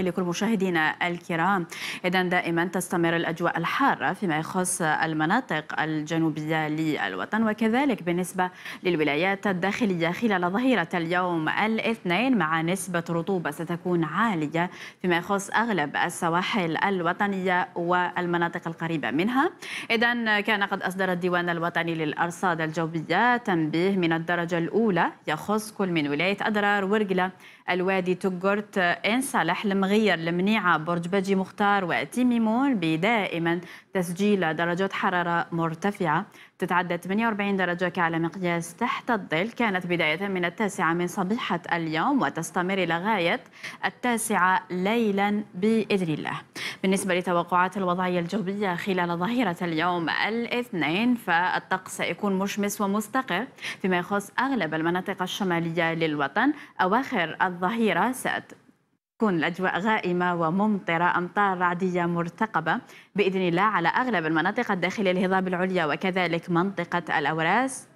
الداخلي مشاهدينا الكرام إذا دائما تستمر الأجواء الحارة فيما يخص المناطق الجنوبية للوطن وكذلك بالنسبة للولايات الداخلية خلال ظهيرة اليوم الاثنين مع نسبة رطوبة ستكون عالية فيما يخص أغلب السواحل الوطنية والمناطق القريبة منها إذا كان قد أصدر الديوان الوطني للأرصاد الجوية تنبيه من الدرجة الأولى يخص كل من ولاية أدرار ورقلة الوادي تقرت إن صالح المغير المنيعة برج بجي مختار وتيميمون بدائما تسجيل درجات حرارة مرتفعة تتعدى 48 درجة كعلى مقياس تحت الظل كانت بداية من التاسعة من صبيحة اليوم وتستمر غاية التاسعة ليلا بإذن الله بالنسبة لتوقعات الوضعية الجوية خلال ظهيرة اليوم الاثنين فالطقس سيكون مشمس ومستقر فيما يخص أغلب المناطق الشمالية للوطن أواخر الظهيرة ست تكون الأجواء غائمة وممطرة أمطار رعدية مرتقبة بإذن الله على أغلب المناطق الداخلية الهضاب العليا وكذلك منطقة الأوراس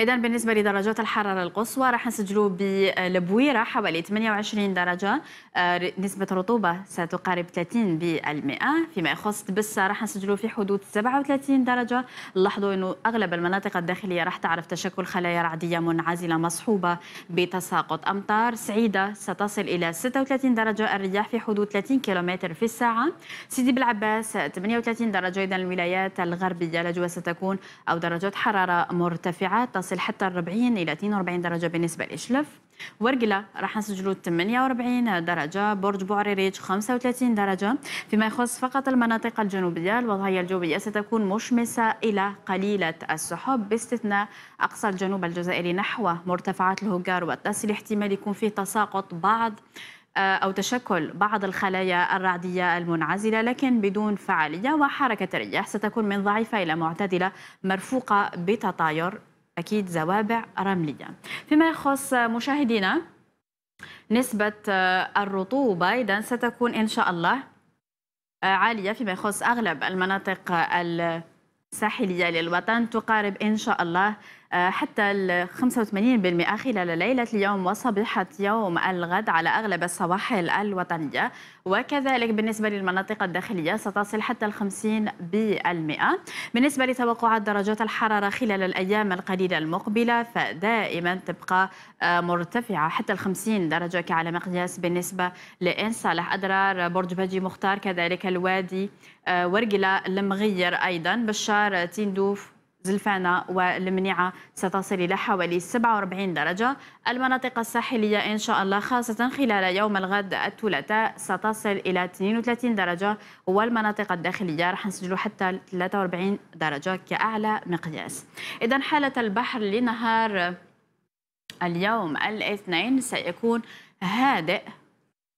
إذا بالنسبة لدرجات الحرارة القصوى راح نسجلوا بالبويرة حوالي 28 درجة آه، نسبة رطوبة ستقارب 30 بالمئة فيما يخص تبسة راح نسجلوا في حدود 37 درجة لاحظوا أنه أغلب المناطق الداخلية راح تعرف تشكل خلايا رعدية منعزلة مصحوبة بتساقط أمطار سعيدة ستصل إلى 36 درجة الرياح في حدود 30 كيلومتر في الساعة سيدي بالعباس 38 درجة إذا الولايات الغربية الأجواء ستكون أو درجات حرارة مرتفعة تصل حتى 40 إلى 42 درجة بالنسبة لإشلف ورقلة راح نسجلوا 48 درجة برج بوعريريج 35 درجة فيما يخص فقط المناطق الجنوبية الوضعية الجوية ستكون مشمسة إلى قليلة السحب باستثناء أقصى الجنوب الجزائري نحو مرتفعات الهجار والتسل احتمال يكون فيه تساقط بعض آه، أو تشكل بعض الخلايا الرعدية المنعزلة لكن بدون فعالية وحركة الرياح ستكون من ضعيفة إلى معتدلة مرفوقة بتطاير أكيد زوابع رملية فيما يخص مشاهدينا نسبة آه، الرطوبة إذا ستكون إن شاء الله آه، عالية فيما يخص أغلب المناطق آه، الساحلية للوطن تقارب إن شاء الله آه، حتى ال 85% خلال ليلة اليوم وصبيحة يوم الغد على أغلب السواحل الوطنية وكذلك بالنسبة للمناطق الداخلية ستصل حتى ال 50% بالنسبة لتوقعات درجات الحرارة خلال الأيام القليلة المقبلة فدائما تبقى آه، مرتفعة حتى ال 50 درجة كعلى مقياس بالنسبة لإن صالح أدرار برج بجي مختار كذلك الوادي آه، ورقلة المغير أيضا بشار تندوف زلفانة والمنيعة ستصل إلى حوالي 47 درجة المناطق الساحلية إن شاء الله خاصة خلال يوم الغد الثلاثاء ستصل إلى 32 درجة والمناطق الداخلية رح نسجل حتى 43 درجة كأعلى مقياس إذا حالة البحر لنهار اليوم الاثنين سيكون هادئ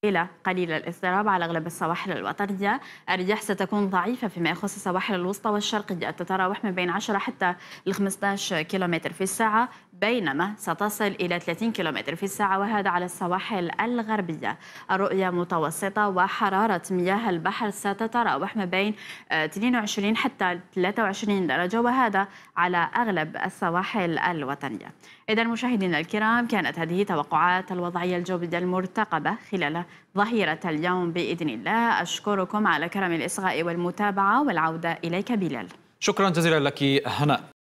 إلى قليل الاضطراب على أغلب السواحل الوطنية الرياح ستكون ضعيفة فيما يخص السواحل الوسطى والشرقية تتراوح من بين 10 حتى 15 كيلومتر في الساعة بينما ستصل إلى 30 كيلومتر في الساعة وهذا على السواحل الغربية الرؤية متوسطة وحرارة مياه البحر ستتراوح ما بين 22 آه، حتى 23 درجة وهذا على أغلب السواحل الوطنية إذا مشاهدينا الكرام كانت هذه توقعات الوضعية الجوية المرتقبة خلال ظهيرة اليوم بإذن الله أشكركم على كرم الإصغاء والمتابعة والعودة إليك بلال شكرا جزيلا لك هناء